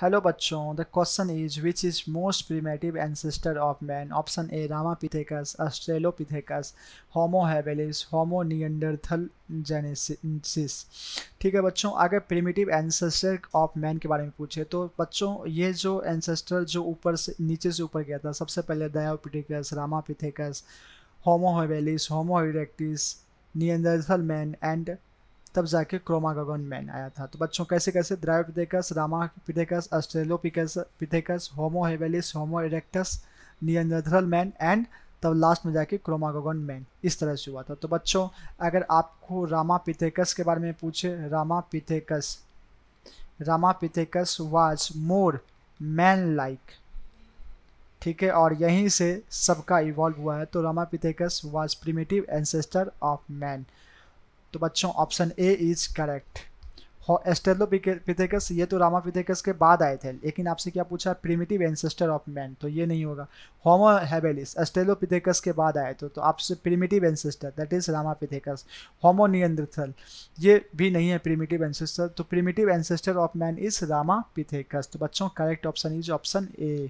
hello बच्चों the question is which is most primitive ancestor of man option A Ramapithecus Australopithecus Homo habilis Homo neanderthalensis ठीक है बच्चों अगर primitive ancestor of man के बारे में पूछे तो बच्चों ये जो एंसेस्टर जो ऊपर से नीचे से ऊपर गया था सबसे पहले Dryopithecus Ramapithecus Homo habilis Homo erectus Neanderthal man and तब जाके क्रोमागोगन मैन आया था तो बच्चों कैसे कैसे Dryopithecus Ramapithecus Australopithecus Homo habilis Homo erectus Neanderthal man and तब लास्ट में जाके क्रोमागोगन मैन इस तरह से हुआ था तो बच्चों अगर आपको रामा पिथेकस के बारे में पूछे Ramapithecus Ramapithecus was more man like ठीक है और यहीं से सबका इवॉल्व हुआ है तो Ramapithecus was primitive ancestor of man तो बच्चों option A is correct Australopithecus ये तो रामापिथेकस के बाद आए थे लेकिन आपसे क्या पूछा प्रिमिटिव एंसेस्टर ऑफ मैन तो ये नहीं होगा होमो हैबेलिस एस्टेलोपिथेकस के बाद आए तो, तो आपसे primitive ancestor that is Ramapithecus Homo Neanderthal ये भी नहीं है प्रिमिटिव एंसेस्टर तो primitive ancestor of man is Ramapithecus तो बच्चों correct option is option A